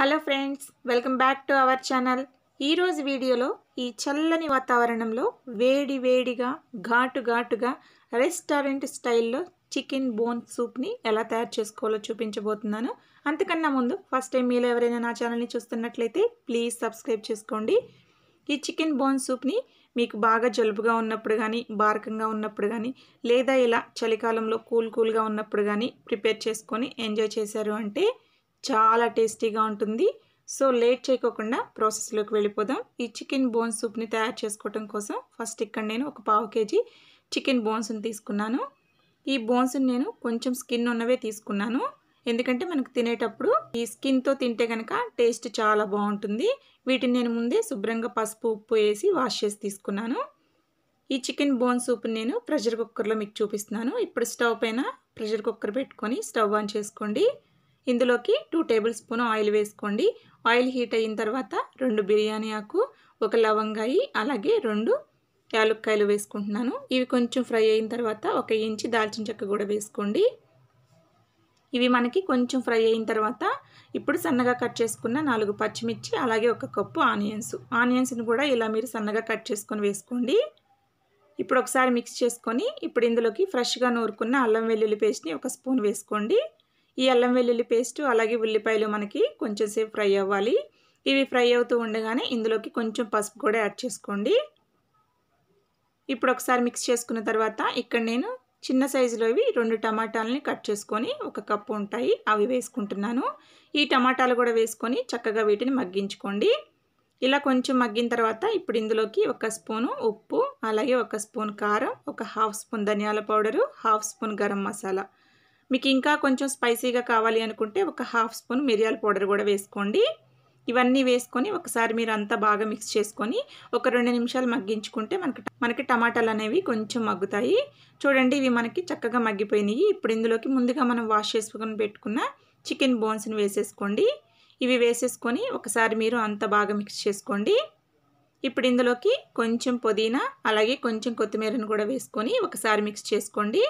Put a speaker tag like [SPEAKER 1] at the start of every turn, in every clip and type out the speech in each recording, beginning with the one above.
[SPEAKER 1] hello friends welcome back to our channel ఈరోజు వీడియోలో ఈ చల్లని వాతావరణంలో వేడి వేడిగా ఘాటు ఘాటుగా రెస్టారెంట్ స్టైల్లో చికెన్ బోన్ సూప్ని ఎలా తయారు చేసుకోవాలో చూపించబోతున్నాను అంతకన్నా ముందు ఫస్ట్ టైం మీలో ఎవరైనా నా ఛానల్ని చూస్తున్నట్లయితే ప్లీజ్ సబ్స్క్రైబ్ చేసుకోండి ఈ చికెన్ బోన్ సూప్ని మీకు బాగా జలుబుగా ఉన్నప్పుడు కానీ బారకంగా ఉన్నప్పుడు కానీ లేదా ఇలా చలికాలంలో కూల్ కూల్గా ఉన్నప్పుడు కానీ ప్రిపేర్ చేసుకొని ఎంజాయ్ చేశారు అంటే చాలా టేస్టీగా ఉంటుంది సో లేట్ చేయకోకుండా ప్రాసెస్లోకి వెళ్ళిపోదాం ఈ చికెన్ బోన్ సూప్ని తయారు చేసుకోవటం కోసం ఫస్ట్ ఇక్కడ నేను ఒక పావు కేజీ చికెన్ బోన్స్ని తీసుకున్నాను ఈ బోన్స్ని నేను కొంచెం స్కిన్ ఉన్నవే తీసుకున్నాను ఎందుకంటే మనకు తినేటప్పుడు ఈ స్కిన్తో తింటే కనుక టేస్ట్ చాలా బాగుంటుంది వీటిని నేను ముందే శుభ్రంగా పసుపు ఉప్పు వేసి వాష్ చేసి తీసుకున్నాను ఈ చికెన్ బోన్ సూప్ని నేను ప్రెషర్ కుక్కర్లో మీకు చూపిస్తున్నాను ఇప్పుడు స్టవ్ పైన ప్రెషర్ కుక్కర్ పెట్టుకొని స్టవ్ ఆన్ చేసుకోండి ఇందులోకి టూ టేబుల్ స్పూన్ ఆయిల్ వేసుకోండి ఆయిల్ హీట్ అయిన తర్వాత రెండు బిర్యానీ ఆకు ఒక లవంగాయి అలాగే రెండు యాలక్కాయలు వేసుకుంటున్నాను ఇవి కొంచెం ఫ్రై అయిన తర్వాత ఒక ఇంచి దాల్చిన చెక్క కూడా వేసుకోండి ఇవి మనకి కొంచెం ఫ్రై అయిన తర్వాత ఇప్పుడు సన్నగా కట్ చేసుకున్న నాలుగు పచ్చిమిర్చి అలాగే ఒక కప్పు ఆనియన్స్ ఆనియన్స్ని కూడా ఇలా మీరు సన్నగా కట్ చేసుకొని వేసుకోండి ఇప్పుడు ఒకసారి మిక్స్ చేసుకొని ఇప్పుడు ఇందులోకి ఫ్రెష్గా నూరుకున్న అల్లం వెల్లుల్లి పేస్ట్ని ఒక స్పూన్ వేసుకోండి ఈ అల్లం వెల్లుల్లి పేస్ట్ అలాగే ఉల్లిపాయలు మనకి కొంచెం సేపు ఫ్రై అవ్వాలి ఇవి ఫ్రై అవుతూ ఉండగానే ఇందులోకి కొంచెం పసుపు కూడా యాడ్ చేసుకోండి ఇప్పుడు ఒకసారి మిక్స్ చేసుకున్న తర్వాత ఇక్కడ నేను చిన్న సైజులో ఇవి రెండు టమాటాలని కట్ చేసుకొని ఒక కప్పు ఉంటాయి అవి వేసుకుంటున్నాను ఈ టమాటాలు కూడా వేసుకొని చక్కగా వీటిని మగ్గించుకోండి ఇలా కొంచెం మగ్గిన తర్వాత ఇప్పుడు ఇందులోకి ఒక స్పూను ఉప్పు అలాగే ఒక స్పూన్ కారం ఒక హాఫ్ స్పూన్ ధనియాల powder half spoon garam masala మీకు ఇంకా కొంచెం స్పైసీగా కావాలి అనుకుంటే ఒక హాఫ్ స్పూన్ మిరియాల పౌడర్ కూడా వేసుకోండి ఇవన్నీ వేసుకొని ఒకసారి మీరు అంతా బాగా మిక్స్ చేసుకొని ఒక రెండు నిమిషాలు మగ్గించుకుంటే మనకి మనకి టమాటాలు అనేవి కొంచెం మగ్గుతాయి చూడండి ఇవి మనకి చక్కగా మగ్గిపోయినాయి ఇప్పుడు ఇందులోకి ముందుగా మనం వాష్ చేసుకొని పెట్టుకున్న చికెన్ బోన్స్ని వేసేసుకోండి ఇవి వేసేసుకొని ఒకసారి మీరు అంత బాగా మిక్స్ చేసుకోండి ఇప్పుడు ఇందులోకి కొంచెం పుదీనా అలాగే కొంచెం కొత్తిమీరను కూడా వేసుకొని ఒకసారి మిక్స్ చేసుకోండి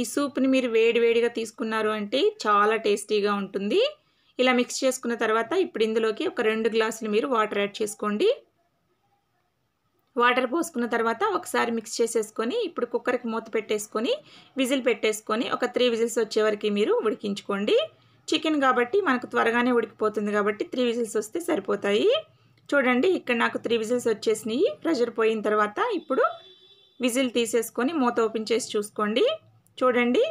[SPEAKER 1] ఈ సూప్ని మీరు వేడివేడిగా తీసుకున్నారు అంటే చాలా టేస్టీగా ఉంటుంది ఇలా మిక్స్ చేసుకున్న తర్వాత ఇప్పుడు ఇందులోకి ఒక రెండు గ్లాసులు మీరు వాటర్ యాడ్ చేసుకోండి వాటర్ పోసుకున్న తర్వాత ఒకసారి మిక్స్ చేసేసుకొని ఇప్పుడు కుక్కర్కి మూత పెట్టేసుకొని విజిల్ పెట్టేసుకొని ఒక త్రీ విజిల్స్ వచ్చే మీరు ఉడికించుకోండి చికెన్ కాబట్టి మనకు త్వరగానే ఉడికిపోతుంది కాబట్టి త్రీ విజిల్స్ వస్తే సరిపోతాయి చూడండి ఇక్కడ నాకు త్రీ విజిల్స్ వచ్చేసినాయి ప్రెషర్ పోయిన తర్వాత ఇప్పుడు విజిల్ తీసేసుకొని మూత ఓపెన్ చేసి చూసుకోండి చూడండి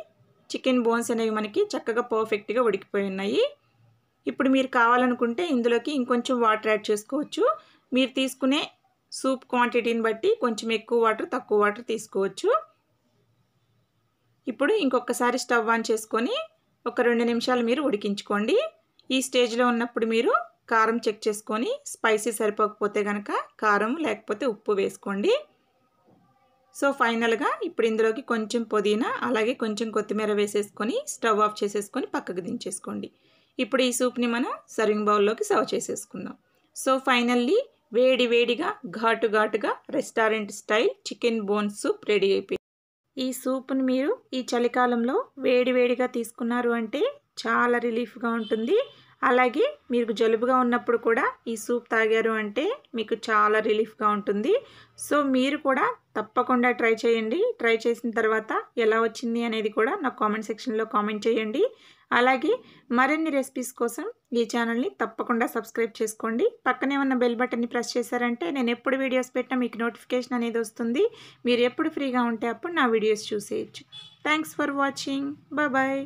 [SPEAKER 1] చికెన్ బోన్స్ అనేవి మనకి చక్కగా పర్ఫెక్ట్గా ఉడికిపోయి ఉన్నాయి ఇప్పుడు మీరు కావాలనుకుంటే ఇందులోకి ఇంకొంచెం వాటర్ యాడ్ చేసుకోవచ్చు మీరు తీసుకునే సూప్ క్వాంటిటీని బట్టి కొంచెం ఎక్కువ వాటర్ తక్కువ వాటర్ తీసుకోవచ్చు ఇప్పుడు ఇంకొకసారి స్టవ్ ఆన్ చేసుకొని ఒక రెండు నిమిషాలు మీరు ఉడికించుకోండి ఈ స్టేజ్లో ఉన్నప్పుడు మీరు కారం చెక్ చేసుకొని స్పైసీ సరిపోకపోతే కనుక కారం లేకపోతే ఉప్పు వేసుకోండి సో ఫైనల్గా ఇప్పుడు ఇందులోకి కొంచెం పుదీనా అలాగే కొంచెం కొత్తిమీర వేసేసుకొని స్టవ్ ఆఫ్ చేసేసుకొని పక్కకు దించేసుకోండి ఇప్పుడు ఈ సూప్ని మనం సర్వింగ్ బౌల్లోకి సర్వ్ చేసేసుకుందాం సో ఫైనల్లీ వేడి వేడిగా ఘాటు ఘాటుగా restaurant style chicken bone soup ready అయిపోయింది ఈ సూప్ను మీరు ఈ చలికాలంలో వేడి వేడిగా తీసుకున్నారు అంటే చాలా రిలీఫ్గా ఉంటుంది అలాగే మీకు జలుబుగా ఉన్నప్పుడు కూడా ఈ సూప్ తాగారు అంటే మీకు చాలా రిలీఫ్గా ఉంటుంది సో మీరు కూడా తప్పకుండా ట్రై చేయండి ట్రై చేసిన తర్వాత ఎలా వచ్చింది అనేది కూడా నా కామెంట్ సెక్షన్లో కామెంట్ చేయండి అలాగే మరిన్ని రెసిపీస్ కోసం ఈ ఛానల్ని తప్పకుండా సబ్స్క్రైబ్ చేసుకోండి పక్కనే ఉన్న బెల్ బటన్ని ప్రెస్ చేశారంటే నేను ఎప్పుడు వీడియోస్ పెట్టినా మీకు నోటిఫికేషన్ అనేది వస్తుంది మీరు ఎప్పుడు ఫ్రీగా ఉంటే అప్పుడు నా వీడియోస్ చూసేయచ్చు థ్యాంక్స్ ఫర్ వాచింగ్ బాయ్